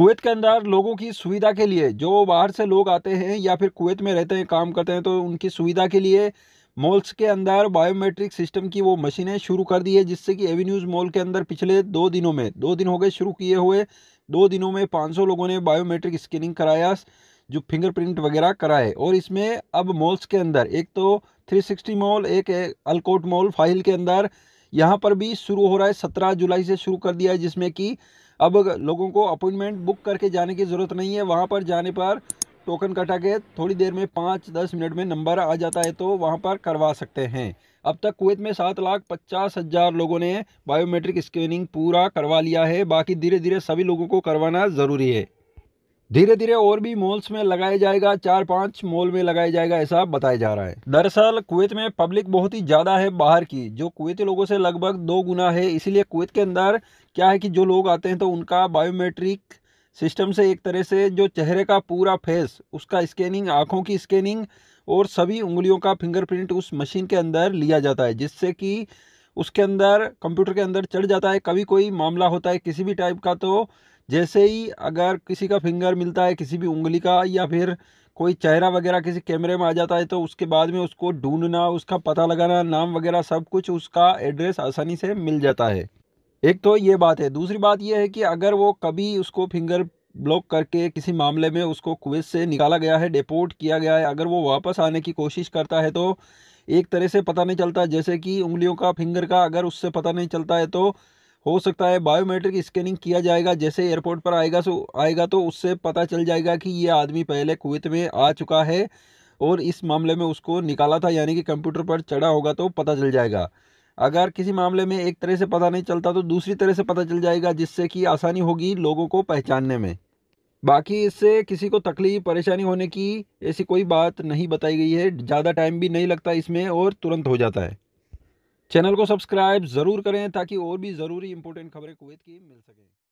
Kuwait के अंदर लोगों की सुविधा के लिए जो बाहर से लोग आते हैं या फिर कुवैत में रहते हैं काम करते हैं तो उनकी सुविधा के लिए मॉल्स के अंदर बायोमेट्रिक सिस्टम की वो मशीनें शुरू कर दी है जिससे कि एवेन्यूज़ मॉल के अंदर पिछले दो दिनों में दो दिन हो गए शुरू किए हुए दो दिनों में 500 लोगों ने बायोमेट्रिक स्कैनिंग कराया जो फिंगरप्रिंट वगैरह कराए और इसमें अब मॉल्स के अंदर एक तो 360 मॉल एक अलकोट मॉल फाइल के अंदर यहाँ पर भी शुरू हो रहा है सत्रह जुलाई से शुरू कर दिया है जिसमें कि अब लोगों को अपॉइंटमेंट बुक करके जाने की ज़रूरत नहीं है वहाँ पर जाने पर टोकन कटा के थोड़ी देर में पाँच दस मिनट में नंबर आ जाता है तो वहाँ पर करवा सकते हैं अब तक कुवैत में सात लाख पचास हज़ार लोगों ने बायोमेट्रिक स्कैनिंग पूरा करवा लिया है बाकी धीरे धीरे सभी लोगों को करवाना ज़रूरी है धीरे धीरे और भी मॉल्स में लगाया जाएगा चार पांच मॉल में लगाया जाएगा ऐसा बताया जा रहा है दरअसल कुवैत में पब्लिक बहुत ही ज़्यादा है बाहर की जो कुवैती लोगों से लगभग दो गुना है इसीलिए कुवैत के अंदर क्या है कि जो लोग आते हैं तो उनका बायोमेट्रिक सिस्टम से एक तरह से जो चेहरे का पूरा फेस उसका स्कैनिंग आँखों की स्कैनिंग और सभी उंगलियों का फिंगरप्रिंट उस मशीन के अंदर लिया जाता है जिससे कि उसके अंदर कंप्यूटर के अंदर चढ़ जाता है कभी कोई मामला होता है किसी भी टाइप का तो जैसे ही अगर किसी का फिंगर मिलता है किसी भी उंगली का या फिर कोई चेहरा वगैरह किसी कैमरे में आ जाता है तो उसके बाद में उसको ढूंढना उसका पता लगाना नाम वगैरह सब कुछ उसका एड्रेस आसानी से मिल जाता है एक तो ये बात है दूसरी बात यह है कि अगर वो कभी उसको फिंगर ब्लॉक करके किसी मामले में उसको कुवैत से निकाला गया है डिपोर्ट किया गया है अगर वो वापस आने की कोशिश करता है तो एक तरह से पता नहीं चलता जैसे कि उंगलियों का फिंगर का अगर उससे पता नहीं चलता है तो हो सकता है बायोमेट्रिक स्कैनिंग किया जाएगा जैसे एयरपोर्ट पर आएगा सो आएगा तो उससे पता चल जाएगा कि ये आदमी पहले कुवैत में आ चुका है और इस मामले में उसको निकाला था यानी कि कंप्यूटर पर चढ़ा होगा तो पता चल जाएगा अगर किसी मामले में एक तरह से पता नहीं चलता तो दूसरी तरह से पता चल जाएगा जिससे कि आसानी होगी लोगों को पहचानने में बाकी इससे किसी को तकलीफ परेशानी होने की ऐसी कोई बात नहीं बताई गई है ज़्यादा टाइम भी नहीं लगता इसमें और तुरंत हो जाता है चैनल को सब्सक्राइब ज़रूर करें ताकि और भी ज़रूरी इंपॉर्टेंट खबरें कुवैत की मिल सके